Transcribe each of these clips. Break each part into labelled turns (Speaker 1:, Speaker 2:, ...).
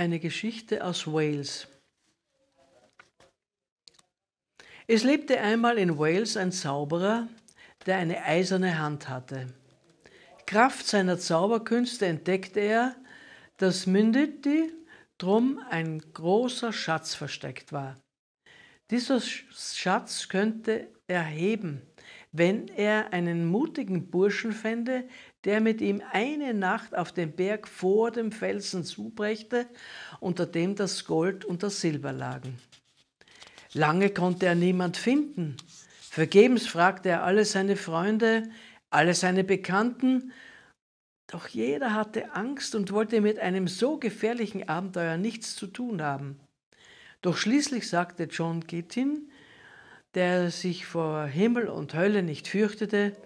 Speaker 1: eine Geschichte aus Wales. Es lebte einmal in Wales ein Zauberer, der eine eiserne Hand hatte. Kraft seiner Zauberkünste entdeckte er, dass Minditi drum ein großer Schatz versteckt war. Dieser Schatz könnte er heben, wenn er einen mutigen Burschen fände, der mit ihm eine Nacht auf dem Berg vor dem Felsen zubrächte, unter dem das Gold und das Silber lagen. Lange konnte er niemand finden. Vergebens fragte er alle seine Freunde, alle seine Bekannten, doch jeder hatte Angst und wollte mit einem so gefährlichen Abenteuer nichts zu tun haben. Doch schließlich sagte John Gittin, der sich vor Himmel und Hölle nicht fürchtete,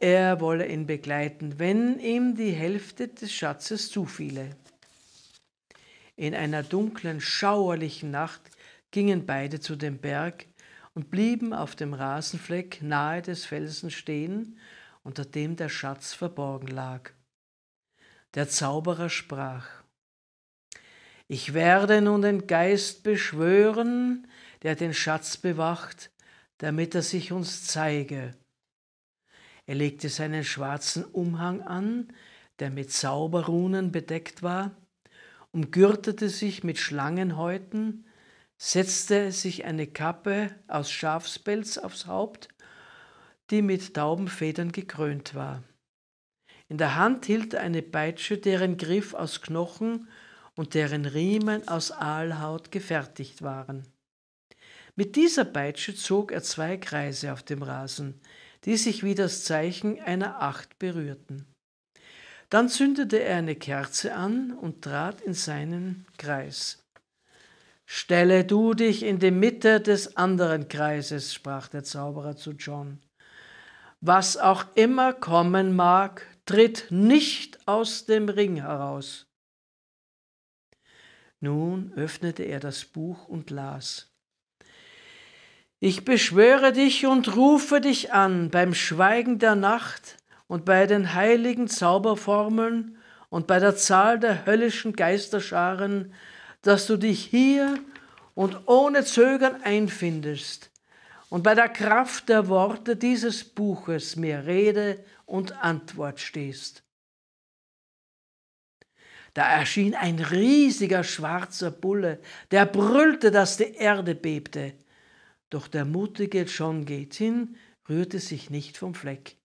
Speaker 1: er wolle ihn begleiten, wenn ihm die Hälfte des Schatzes zufiele. In einer dunklen, schauerlichen Nacht gingen beide zu dem Berg und blieben auf dem Rasenfleck nahe des Felsen stehen, unter dem der Schatz verborgen lag. Der Zauberer sprach Ich werde nun den Geist beschwören, der den Schatz bewacht, damit er sich uns zeige. Er legte seinen schwarzen Umhang an, der mit Zauberrunen bedeckt war, umgürtete sich mit Schlangenhäuten, setzte sich eine Kappe aus Schafspelz aufs Haupt, die mit Taubenfedern gekrönt war. In der Hand hielt er eine Peitsche, deren Griff aus Knochen und deren Riemen aus Aalhaut gefertigt waren. Mit dieser Peitsche zog er zwei Kreise auf dem Rasen, die sich wie das Zeichen einer Acht berührten. Dann zündete er eine Kerze an und trat in seinen Kreis. Stelle du dich in die Mitte des anderen Kreises, sprach der Zauberer zu John. Was auch immer kommen mag, tritt nicht aus dem Ring heraus. Nun öffnete er das Buch und las. Ich beschwöre dich und rufe dich an beim Schweigen der Nacht und bei den heiligen Zauberformeln und bei der Zahl der höllischen Geisterscharen, dass du dich hier und ohne Zögern einfindest und bei der Kraft der Worte dieses Buches mir Rede und Antwort stehst. Da erschien ein riesiger schwarzer Bulle, der brüllte, dass die Erde bebte. Doch der mutige John geht hin rührte sich nicht vom Fleck.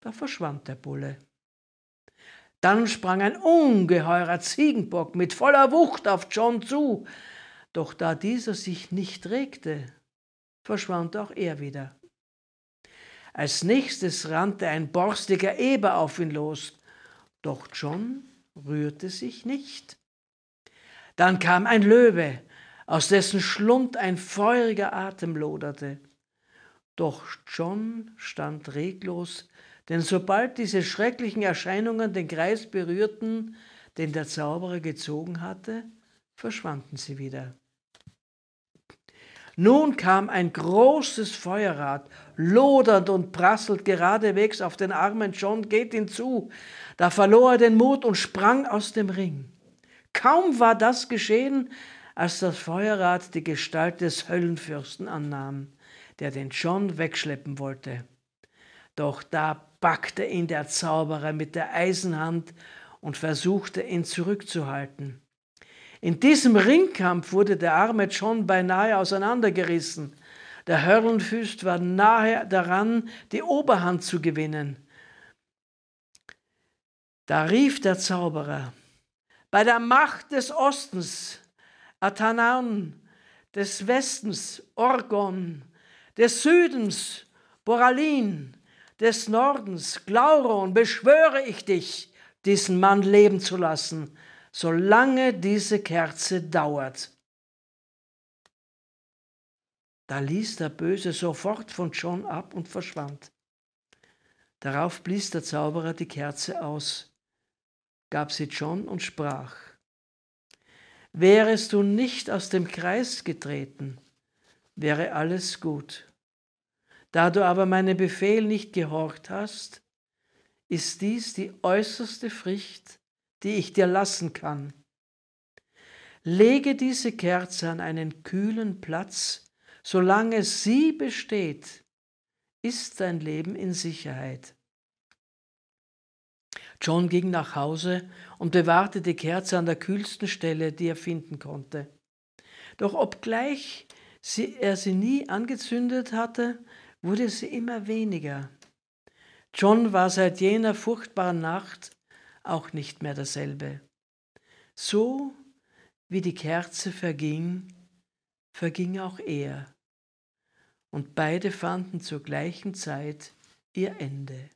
Speaker 1: Da verschwand der Bulle. Dann sprang ein ungeheurer Ziegenbock mit voller Wucht auf John zu, doch da dieser sich nicht regte, verschwand auch er wieder. Als nächstes rannte ein borstiger Eber auf ihn los, doch John rührte sich nicht. Dann kam ein Löwe, aus dessen Schlund ein feuriger Atem loderte. Doch John stand reglos, denn sobald diese schrecklichen Erscheinungen den Kreis berührten, den der Zauberer gezogen hatte, verschwanden sie wieder. Nun kam ein großes Feuerrad, lodernd und prasselt geradewegs auf den armen John Gatin zu. Da verlor er den Mut und sprang aus dem Ring. Kaum war das geschehen, als das Feuerrad die Gestalt des Höllenfürsten annahm, der den John wegschleppen wollte. Doch da packte ihn der Zauberer mit der Eisenhand und versuchte ihn zurückzuhalten. In diesem Ringkampf wurde der arme John beinahe auseinandergerissen. Der Höllenfürst war nahe daran, die Oberhand zu gewinnen. Da rief der Zauberer, bei der Macht des Ostens, Atanaun, des Westens Orgon, des Südens Boralin, des Nordens Glauron, beschwöre ich dich, diesen Mann leben zu lassen, solange diese Kerze dauert. Da ließ der Böse sofort von John ab und verschwand. Darauf blies der Zauberer die Kerze aus, gab sie John und sprach, Wärest du nicht aus dem Kreis getreten, wäre alles gut. Da du aber meinem Befehl nicht gehorcht hast, ist dies die äußerste Fricht, die ich dir lassen kann. Lege diese Kerze an einen kühlen Platz, solange sie besteht, ist dein Leben in Sicherheit. John ging nach Hause und bewahrte die Kerze an der kühlsten Stelle, die er finden konnte. Doch obgleich sie, er sie nie angezündet hatte, wurde sie immer weniger. John war seit jener furchtbaren Nacht auch nicht mehr derselbe. So wie die Kerze verging, verging auch er, und beide fanden zur gleichen Zeit ihr Ende.